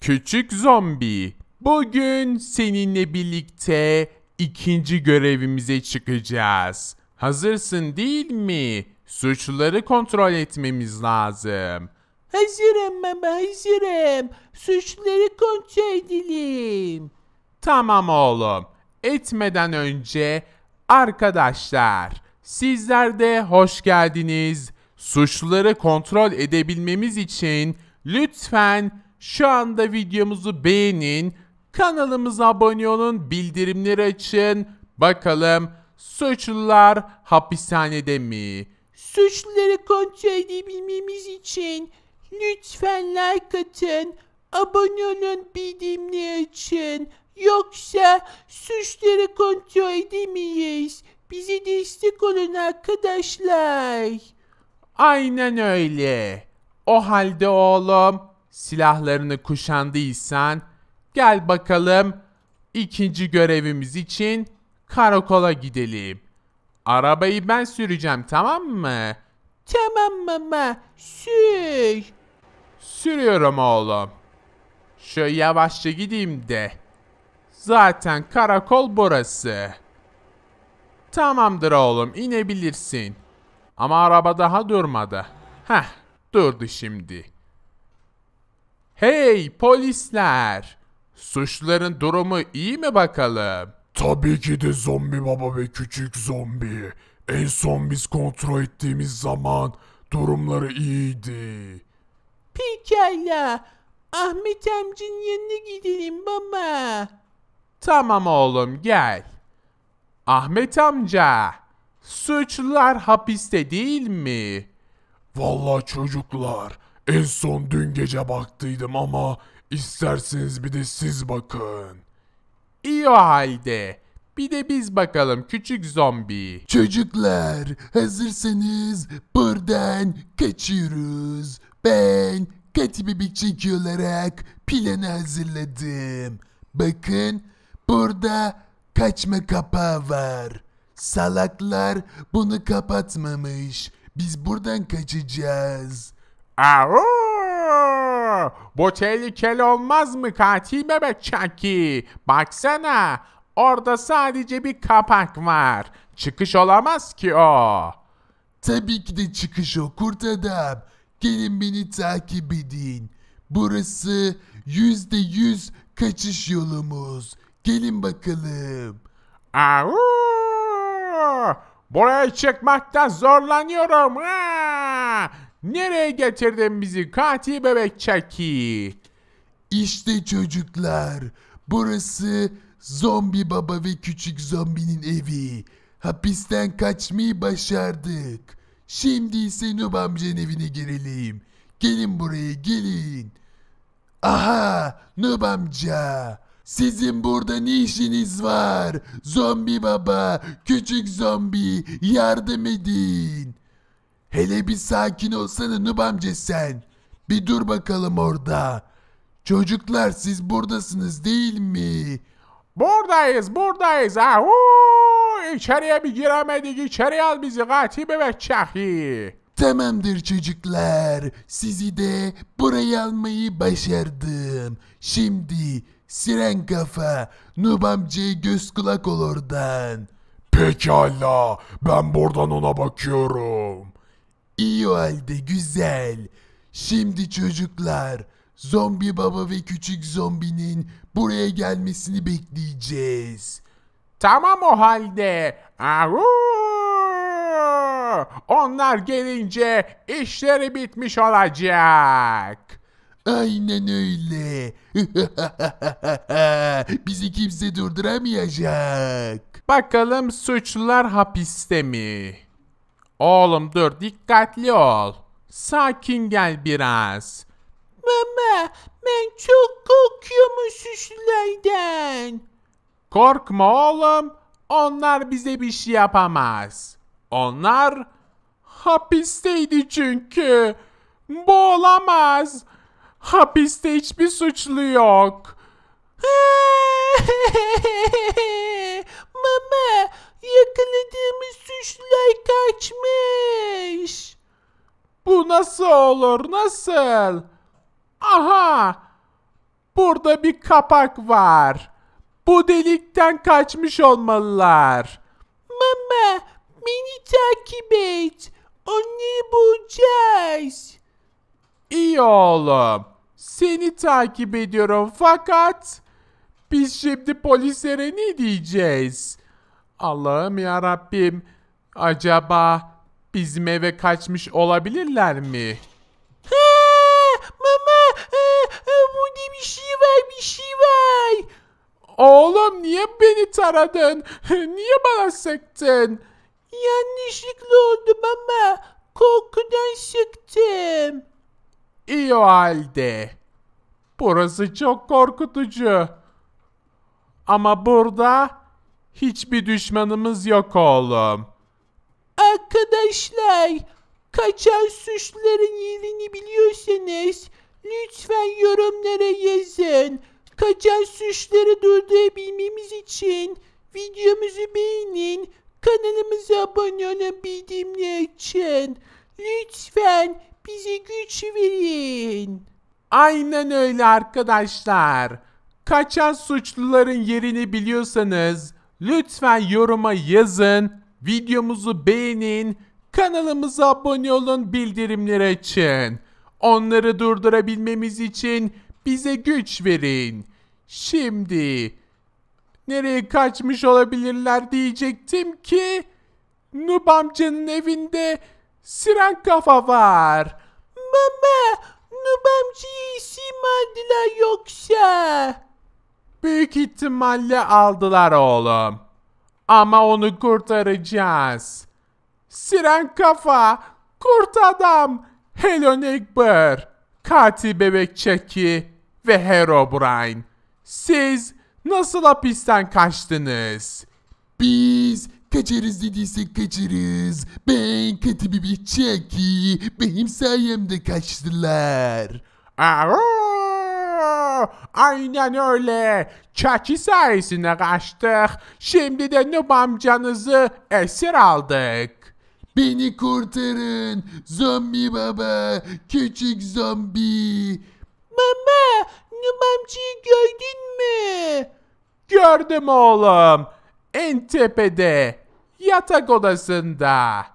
Küçük zombi, bugün seninle birlikte ikinci görevimize çıkacağız. Hazırsın değil mi? Suçluları kontrol etmemiz lazım. Hazırım baba, hazırım. Suçluları kontrol edelim. Tamam oğlum. Etmeden önce arkadaşlar sizler de hoş geldiniz. Suçluları kontrol edebilmemiz için lütfen şu anda videomuzu beğenin, kanalımıza abone olun, bildirimleri açın. Bakalım suçlular hapishanede mi? Suçluları kontrol edebilmemiz için lütfen like atın, abone olun, bildirimleri açın. Yoksa suçları kontrol edemeyiz. Bizi destek olun arkadaşlar. Aynen öyle. O halde oğlum silahlarını kuşandıysan gel bakalım ikinci görevimiz için karakola gidelim. Arabayı ben süreceğim tamam mı? Tamam mama sür. Sürüyorum oğlum. Şöyle yavaşça gideyim de. Zaten karakol burası. Tamamdır oğlum inebilirsin. Ama araba daha durmadı. Heh durdu şimdi. Hey polisler! Suçluların durumu iyi mi bakalım? Tabii ki de zombi baba ve küçük zombi. En son biz kontrol ettiğimiz zaman durumları iyiydi. Pekala. Ahmet amcın yanına gidelim baba. Tamam oğlum gel. Ahmet amca, suçlular hapiste değil mi? Vallahi çocuklar, en son dün gece baktıydım ama isterseniz bir de siz bakın. İyi o halde. Bir de biz bakalım küçük zombi. Çocuklar hazırsanız buradan kaçıyoruz. Ben Kati Bebek Çeki olarak planı hazırladım. Bakın burada kaçma kapağı var. Salaklar bunu kapatmamış. Biz buradan kaçacağız. Bu tehlikeli olmaz mı katil bebek Chucky? Baksana orada sadece bir kapak var. Çıkış olamaz ki o. Tabii ki de çıkış o kurt adam. Gelin beni takip edin. Burası yüzde yüz kaçış yolumuz. Gelin bakalım. Au! Buraya çıkmakta zorlanıyorum. Aa! Nereye getirdin bizi katil bebek çeki? İşte çocuklar. Burası zombi baba ve küçük zombinin evi. Hapisten kaçmayı başardık. Şimdi ise Nub amcanın evine girelim. Gelin buraya gelin. Aha Nub amca. Sizin burada ne işiniz var? Zombi baba, küçük zombi yardım edin. Hele bir sakin olsana Nub amca sen. Bir dur bakalım orada. Çocuklar siz buradasınız değil mi? Buradayız buradayız. Ahu! İçeriye bir giremedik. İçeriye al bizi katil ve çahi. Tamamdır çocuklar. Sizi de buraya almayı başardım. Şimdi siren kafa Nub amcaya göz kulak ol oradan. Pekala ben buradan ona bakıyorum. İyi halde güzel. Şimdi çocuklar zombi baba ve küçük zombinin buraya gelmesini bekleyeceğiz. Tamam o halde. Avu! Onlar gelince işleri bitmiş olacak. Aynen öyle. Bizi kimse durduramayacak. Bakalım suçlular hapiste mi? Oğlum dur dikkatli ol. Sakin gel biraz. Mama ben çok korkuyorum suçlardan. Korkma oğlum. Onlar bize bir şey yapamaz. Onlar hapisteydi çünkü. Bu olamaz. Hapiste hiçbir suçlu yok. Mama Yakaladığımız suçlular kaçmış. Bu nasıl olur nasıl? Aha! Burada bir kapak var. Bu delikten kaçmış olmalılar. Mama beni takip et. Onu bulacağız. İyi oğlum. Seni takip ediyorum fakat biz şimdi polislere ne diyeceğiz? Allah'ım ya Rabbim. Acaba bizim eve kaçmış olabilirler mi? mama, bu ha, bir şey var, bir şey var. Oğlum niye beni taradın? niye bana sıktın? Yanlışlıkla oldu mama. Korkudan sıktım. İyi o halde. Burası çok korkutucu. Ama burada Hiçbir düşmanımız yok oğlum. Arkadaşlar, kaçan suçluların yerini biliyorsanız lütfen yorumlara yazın. Kaçan suçları durdurabilmemiz için videomuzu beğenin, kanalımıza abone olun bildirimleri Lütfen bize güç verin. Aynen öyle arkadaşlar. Kaçan suçluların yerini biliyorsanız Lütfen yoruma yazın, videomuzu beğenin, kanalımıza abone olun, bildirimleri için. Onları durdurabilmemiz için bize güç verin. Şimdi nereye kaçmış olabilirler diyecektim ki Nub amcanın evinde siren kafa var. Baba Nub amcayı isim aldılar yoksa? Büyük ihtimalle aldılar oğlum. Ama onu kurtaracağız. Siren kafa, kurt adam, Helen Egber, katil bebek çeki ve Herobrine. Siz nasıl hapisten kaçtınız? Biz kaçarız dediysek kaçarız. Ben katibimi çeki. Benim sayemde kaçtılar. Aa, Aynen öyle. Çaki sayesinde kaçtık. Şimdi de Nub amcanızı esir aldık. Beni kurtarın. Zombi baba. Küçük zombi. Baba, Nub amcayı gördün mü? Gördüm oğlum. En tepede. Yatak odasında.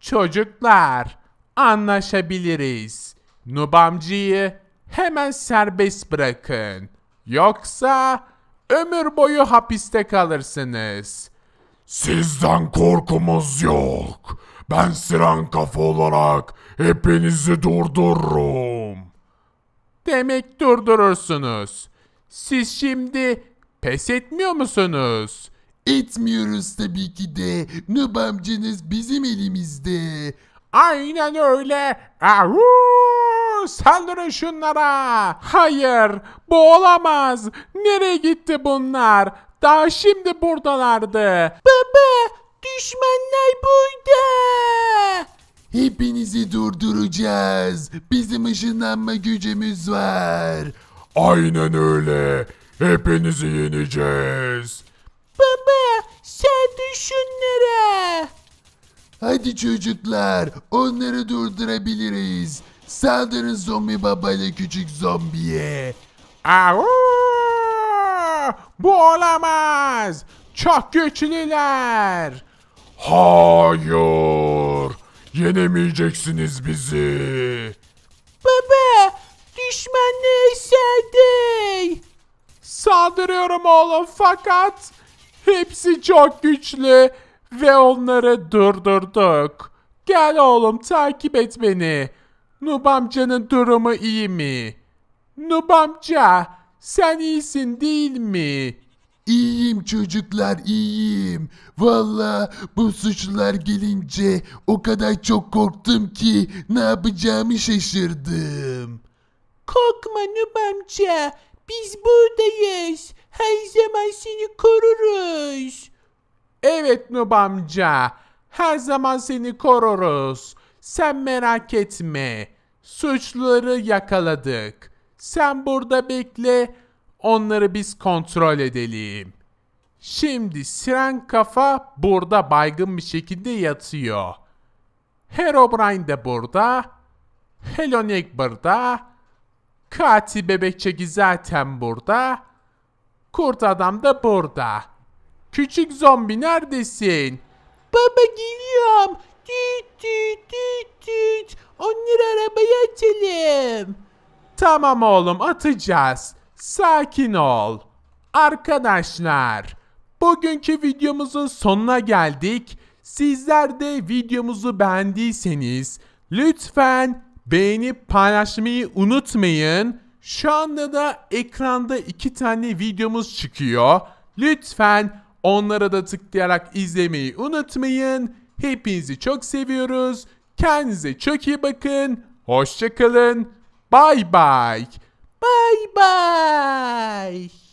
Çocuklar anlaşabiliriz. Nubamcıyı hemen serbest bırakın. Yoksa ömür boyu hapiste kalırsınız. Sizden korkumuz yok. Ben siren kafa olarak hepinizi durdururum. Demek durdurursunuz. Siz şimdi pes etmiyor musunuz? Etmiyoruz tabii ki de. Nubamcınız bizim elimizde. Aynen öyle. Ahu! Saldırın şunlara. Hayır bu olamaz. Nereye gitti bunlar? Daha şimdi buradalardı. Baba düşmanlar burada. Hepinizi durduracağız. Bizim ışınlanma gücümüz var. Aynen öyle. Hepinizi yeneceğiz. Baba sen düşünlere. Hadi çocuklar onları durdurabiliriz. Saldırın zombi babayla küçük zombiye. Au! Bu olamaz. Çok güçlüler. Hayır. Yenemeyeceksiniz bizi. Baba, düşman neyse Saldırıyorum oğlum fakat hepsi çok güçlü ve onları durdurduk. Gel oğlum takip et beni. Nub amcanın durumu iyi mi? Nub amca sen iyisin değil mi? İyiyim çocuklar iyiyim. Valla bu suçlular gelince o kadar çok korktum ki ne yapacağımı şaşırdım. Korkma Nub amca. Biz buradayız. Her zaman seni koruruz. Evet Nub amca. Her zaman seni koruruz. Sen merak etme. Suçluları yakaladık. Sen burada bekle. Onları biz kontrol edelim. Şimdi siren kafa burada baygın bir şekilde yatıyor. Herobrine de burada. Helonek burada. Katil bebek çeki zaten burada. Kurt adam da burada. Küçük zombi neredesin? Baba geliyorum. Düt düt düt Onları arabaya açalım. Tamam oğlum atacağız. Sakin ol. Arkadaşlar bugünkü videomuzun sonuna geldik. Sizler de videomuzu beğendiyseniz lütfen beğenip paylaşmayı unutmayın. Şu anda da ekranda iki tane videomuz çıkıyor. Lütfen onlara da tıklayarak izlemeyi unutmayın. Hepinizi çok seviyoruz. Kendinize çok iyi bakın. Hoşçakalın. Bye bye. Bye bye.